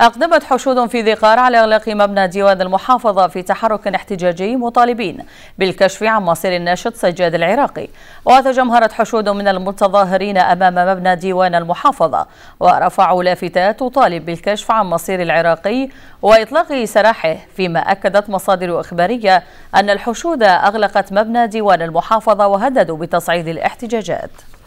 أقدمت حشود في ذي قار على إغلاق مبنى ديوان المحافظة في تحرك احتجاجي مطالبين بالكشف عن مصير الناشط سجاد العراقي وتجمهرت حشود من المتظاهرين أمام مبنى ديوان المحافظة ورفعوا لافتات تطالب بالكشف عن مصير العراقي وإطلاق سراحه فيما أكدت مصادر إخبارية أن الحشود أغلقت مبنى ديوان المحافظة وهددوا بتصعيد الاحتجاجات